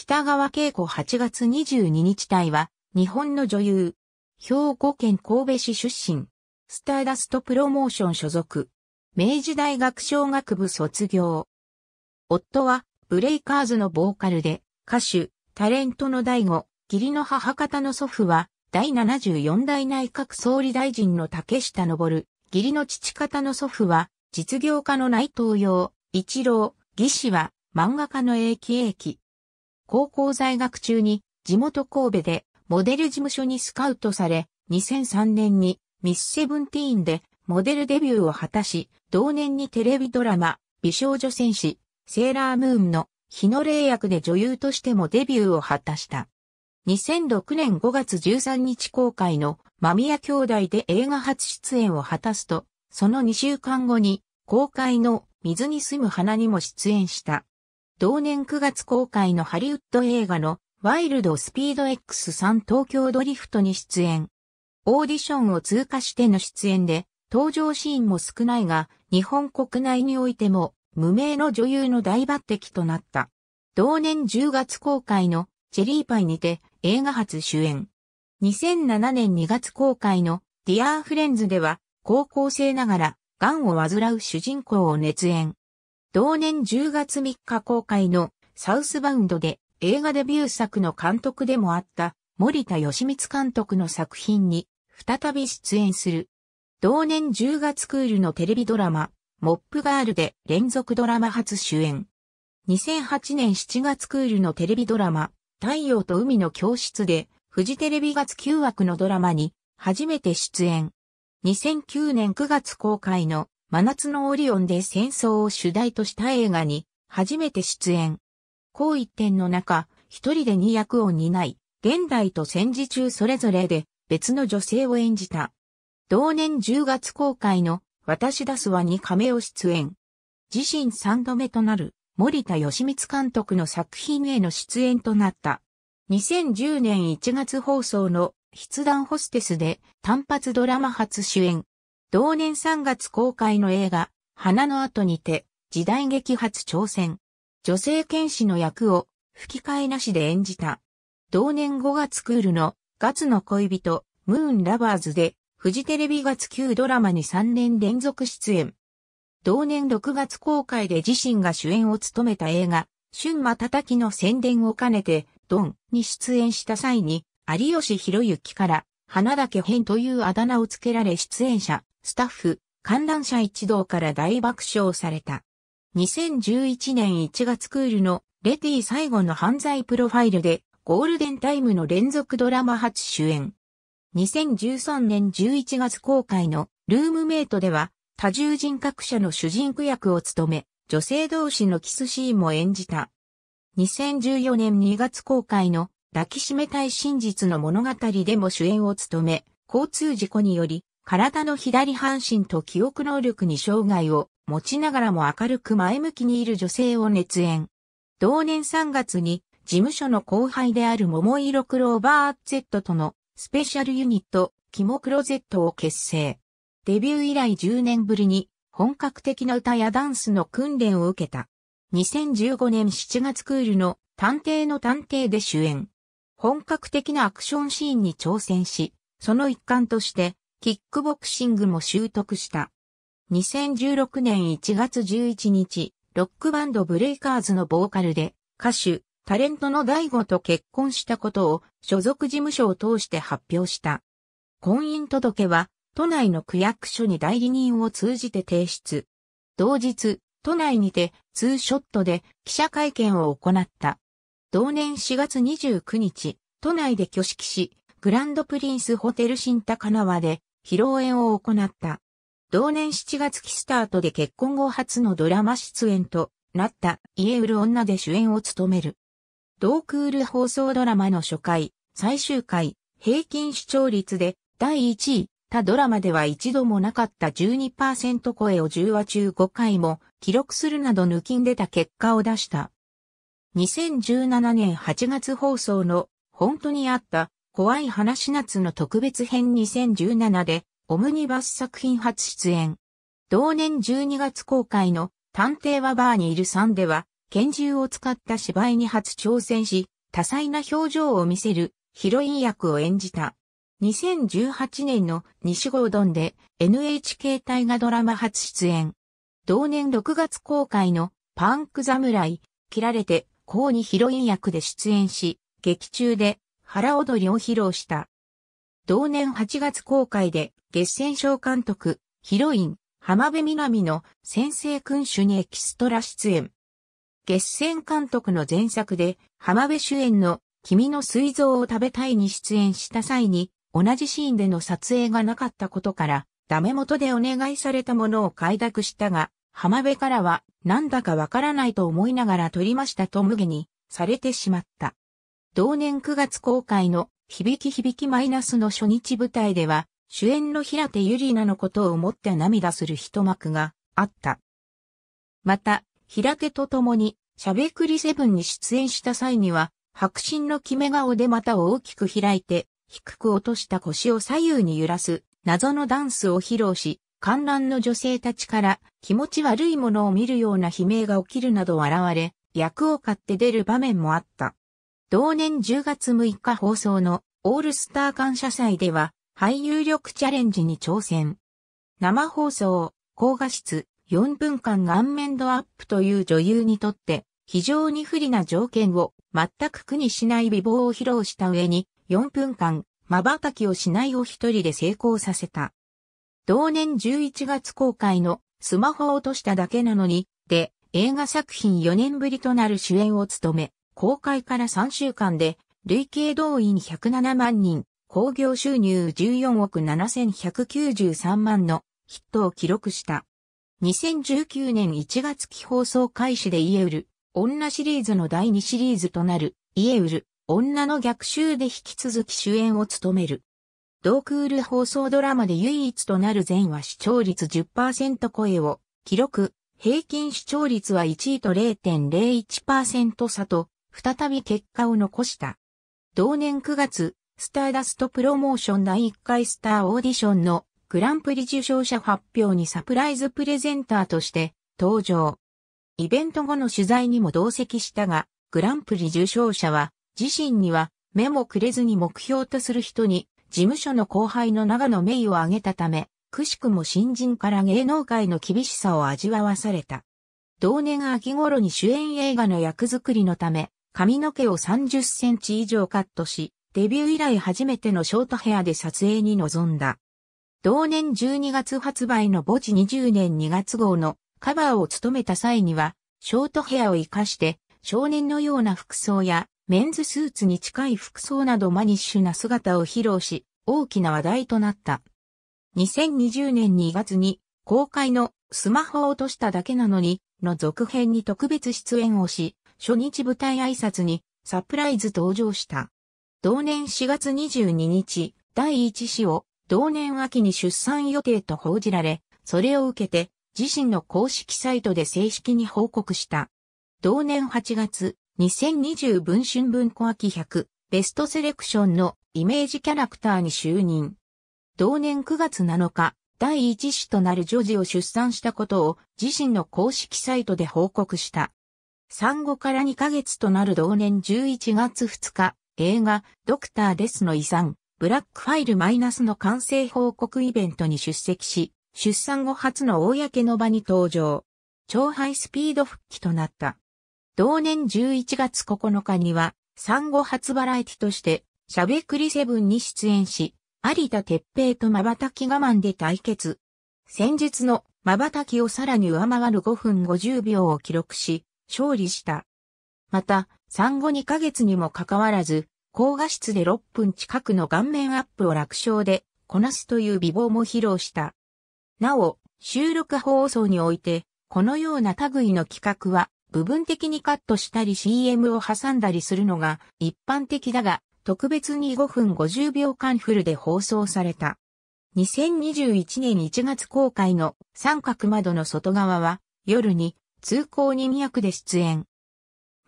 北川景子8月22日隊は、日本の女優。兵庫県神戸市出身。スターダストプロモーション所属。明治大学小学部卒業。夫は、ブレイカーズのボーカルで、歌手、タレントの第五、義理の母方の祖父は、第74代内閣総理大臣の竹下登、義理の父方の祖父は、実業家の内藤洋、一郎、義士は、漫画家の永久永久。高校在学中に地元神戸でモデル事務所にスカウトされ、2003年にミスセブンティーンでモデルデビューを果たし、同年にテレビドラマ、美少女戦士、セーラームーンの日の霊役で女優としてもデビューを果たした。2006年5月13日公開の間宮兄弟で映画初出演を果たすと、その2週間後に公開の水に住む花にも出演した。同年9月公開のハリウッド映画のワイルドスピード X3 東京ドリフトに出演。オーディションを通過しての出演で、登場シーンも少ないが、日本国内においても、無名の女優の大抜擢となった。同年10月公開のチェリーパイにて映画初主演。2007年2月公開のディアーフレンズでは高校生ながら癌を患う主人公を熱演。同年10月3日公開のサウスバウンドで映画デビュー作の監督でもあった森田義光監督の作品に再び出演する。同年10月クールのテレビドラマ、モップガールで連続ドラマ初主演。2008年7月クールのテレビドラマ、太陽と海の教室で、フジテレビ月9枠のドラマに初めて出演。2009年9月公開の真夏のオリオンで戦争を主題とした映画に初めて出演。う一点の中、一人で二役を担い、現代と戦時中それぞれで別の女性を演じた。同年10月公開の私出すはに亀を出演。自身3度目となる森田義光監督の作品への出演となった。2010年1月放送の筆談ホステスで単発ドラマ初主演。同年3月公開の映画、花の後にて、時代劇初挑戦。女性剣士の役を吹き替えなしで演じた。同年5月クールのガツの恋人、ムーンラバーズで、フジテレビ月9ドラマに3年連続出演。同年6月公開で自身が主演を務めた映画、春た叩きの宣伝を兼ねて、ドンに出演した際に、有吉弘之から、花だけ変というあだ名を付けられ出演者、スタッフ、観覧者一同から大爆笑された。2011年1月クールのレティ最後の犯罪プロファイルでゴールデンタイムの連続ドラマ初主演。2013年11月公開のルームメイトでは多重人格者の主人公役を務め、女性同士のキスシーンも演じた。2014年2月公開の抱きしめたい真実の物語でも主演を務め、交通事故により体の左半身と記憶能力に障害を持ちながらも明るく前向きにいる女性を熱演。同年3月に事務所の後輩である桃色クローバー Z とのスペシャルユニット、キモクロ Z を結成。デビュー以来10年ぶりに本格的な歌やダンスの訓練を受けた。2015年7月クールの探偵の探偵で主演。本格的なアクションシーンに挑戦し、その一環としてキックボクシングも習得した。2016年1月11日、ロックバンドブレイカーズのボーカルで、歌手、タレントの大悟と結婚したことを所属事務所を通して発表した。婚姻届は都内の区役所に代理人を通じて提出。同日、都内にてツーショットで記者会見を行った。同年4月29日、都内で挙式し、グランドプリンスホテル新高輪で披露宴を行った。同年7月期スタートで結婚後初のドラマ出演となった家売る女で主演を務める。同クール放送ドラマの初回、最終回、平均視聴率で第1位、他ドラマでは一度もなかった12%声を10話中5回も記録するなど抜きんでた結果を出した。2017年8月放送の本当にあった怖い話夏の特別編2017で、オムニバス作品初出演。同年12月公開の、探偵はバーにいる3では、拳銃を使った芝居に初挑戦し、多彩な表情を見せるヒロイン役を演じた。2018年の西郷ドンで NHK 大河ドラマ初出演。同年6月公開のパンク侍、切られて、こにヒロイン役で出演し、劇中で腹踊りを披露した。同年8月公開で、月戦賞監督、ヒロイン、浜辺美波の先生君主にエキストラ出演。月戦監督の前作で、浜辺主演の君の水臓を食べたいに出演した際に、同じシーンでの撮影がなかったことから、ダメ元でお願いされたものを快諾したが、浜辺からは、なんだかわからないと思いながら撮りましたと無下にされてしまった。同年9月公開の響き響きマイナスの初日舞台では、主演の平手ゆりなのことを思って涙する一幕があった。また、平手と共に、しゃべくりセブンに出演した際には、白真の決め顔で股を大きく開いて、低く落とした腰を左右に揺らす謎のダンスを披露し、観覧の女性たちから気持ち悪いものを見るような悲鳴が起きるなど現れ、役を買って出る場面もあった。同年10月6日放送のオールスター感謝祭では俳優力チャレンジに挑戦。生放送、高画質、4分間顔面度アップという女優にとって非常に不利な条件を全く苦にしない美貌を披露した上に4分間瞬きをしないを一人で成功させた。同年11月公開のスマホを落としただけなのにで映画作品4年ぶりとなる主演を務め公開から3週間で、累計動員107万人、興行収入14億7193万のヒットを記録した。2019年1月期放送開始でイエウル、女シリーズの第2シリーズとなる、イエウル、女の逆襲で引き続き主演を務める。同クール放送ドラマで唯一となる全話視聴率10%超えを記録、平均視聴率は1位と0.01%差と再び結果を残した。同年9月、スターダストプロモーション第1回スターオーディションのグランプリ受賞者発表にサプライズプレゼンターとして登場。イベント後の取材にも同席したが、グランプリ受賞者は自身には目もくれずに目標とする人に事務所の後輩の長野名誉を挙げたため、くしくも新人から芸能界の厳しさを味わわされた。同年秋頃に主演映画の役作りのため、髪の毛を30センチ以上カットし、デビュー以来初めてのショートヘアで撮影に臨んだ。同年12月発売の墓地20年2月号のカバーを務めた際には、ショートヘアを活かして少年のような服装やメンズスーツに近い服装などマニッシュな姿を披露し、大きな話題となった。2020年2月に公開のスマホを落としただけなのにの続編に特別出演をし、初日舞台挨拶にサプライズ登場した。同年4月22日、第一子を同年秋に出産予定と報じられ、それを受けて自身の公式サイトで正式に報告した。同年8月、2020文春文庫秋100ベストセレクションのイメージキャラクターに就任。同年9月7日、第一子となる女児を出産したことを自身の公式サイトで報告した。産後から2ヶ月となる同年11月2日、映画、ドクター・デスの遺産、ブラックファイルマイナスの完成報告イベントに出席し、出産後初の公の場に登場。超ハイスピード復帰となった。同年11月9日には、産後初バラエティとして、しゃべくりセブンに出演し、有田哲平と瞬き我慢で対決。先日の瞬きをさらに上回る5分50秒を記録し、勝利した。また、産後2ヶ月にもかかわらず、高画質で6分近くの顔面アップを楽勝でこなすという美貌も披露した。なお、収録放送において、このような類の企画は、部分的にカットしたり CM を挟んだりするのが一般的だが、特別に5分50秒間フルで放送された。2021年1月公開の三角窓の外側は、夜に通行人役で出演。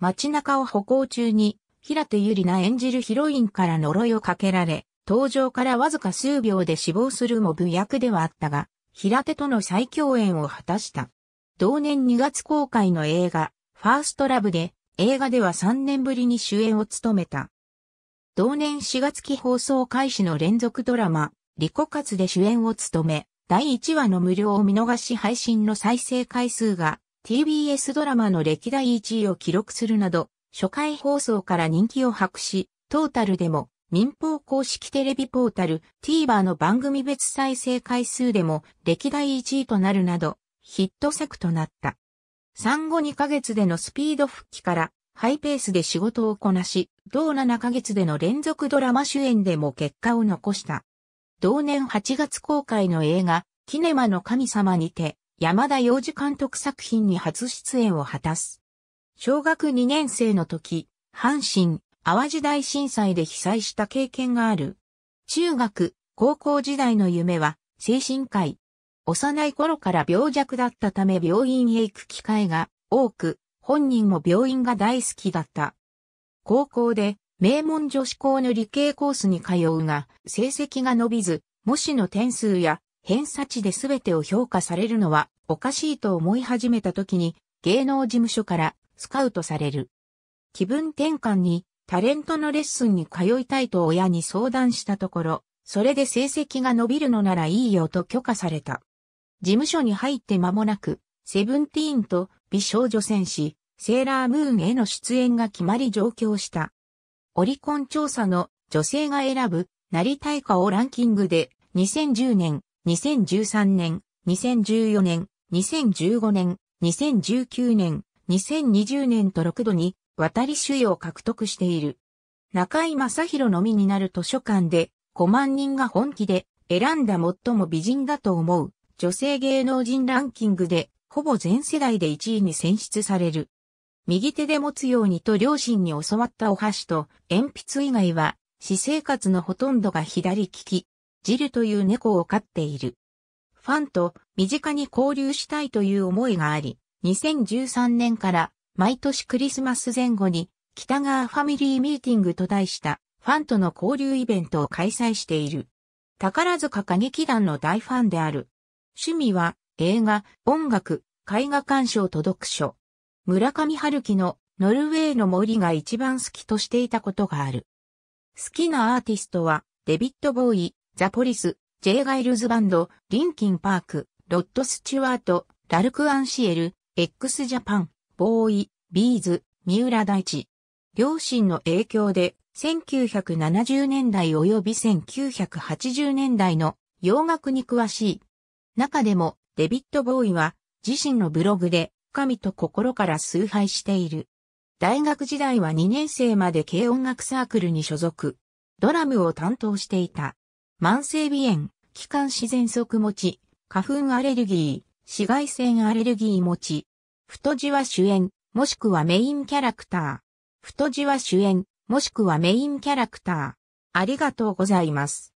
街中を歩行中に、平手ゆりな演じるヒロインから呪いをかけられ、登場からわずか数秒で死亡するモブ役ではあったが、平手との再共演を果たした。同年2月公開の映画、ファーストラブで、映画では3年ぶりに主演を務めた。同年4月期放送開始の連続ドラマ、リコカツで主演を務め、第1話の無料を見逃し配信の再生回数が TBS ドラマの歴代1位を記録するなど、初回放送から人気を博し、トータルでも民放公式テレビポータル TVer の番組別再生回数でも歴代1位となるなど、ヒット作となった。産後2ヶ月でのスピード復帰からハイペースで仕事をこなし、同7ヶ月での連続ドラマ主演でも結果を残した。同年8月公開の映画、キネマの神様にて、山田洋次監督作品に初出演を果たす。小学2年生の時、阪神、淡路大震災で被災した経験がある。中学、高校時代の夢は、精神科医。幼い頃から病弱だったため病院へ行く機会が多く、本人も病院が大好きだった。高校で名門女子校の理系コースに通うが、成績が伸びず、模試の点数や偏差値で全てを評価されるのはおかしいと思い始めた時に芸能事務所からスカウトされる。気分転換にタレントのレッスンに通いたいと親に相談したところ、それで成績が伸びるのならいいよと許可された。事務所に入って間もなく、セブンティーンと美少女戦士、セーラームーンへの出演が決まり上京した。オリコン調査の女性が選ぶなりたいかをランキングで2010年2013年、2014年、2015年、2019年、2020年と6度に渡り主位を獲得している。中井正宏のみになる図書館で5万人が本気で選んだ最も美人だと思う女性芸能人ランキングでほぼ全世代で1位に選出される。右手で持つようにと両親に教わったお箸と鉛筆以外は私生活のほとんどが左利き。ジルという猫を飼っている。ファンと身近に交流したいという思いがあり、2013年から毎年クリスマス前後に北川ファミリーミーティングと題したファンとの交流イベントを開催している。宝塚歌劇団の大ファンである。趣味は映画、音楽、絵画鑑賞と読書。村上春樹のノルウェーの森が一番好きとしていたことがある。好きなアーティストはデビッド・ボーイ、ザポリス、ジェイ・ガイルズバンド、リンキン・パーク、ロッド・スチュワート、ラルク・アンシエル、X ジャパン、ボーイ、ビーズ、三浦大地。両親の影響で、1970年代及び1980年代の洋楽に詳しい。中でも、デビット・ボーイは、自身のブログで、神と心から崇拝している。大学時代は2年生まで軽音楽サークルに所属。ドラムを担当していた。慢性鼻炎、気管自然息持ち、花粉アレルギー、紫外線アレルギー持ち。太字は主演、もしくはメインキャラクター。太字は主演、もしくはメインキャラクター。ありがとうございます。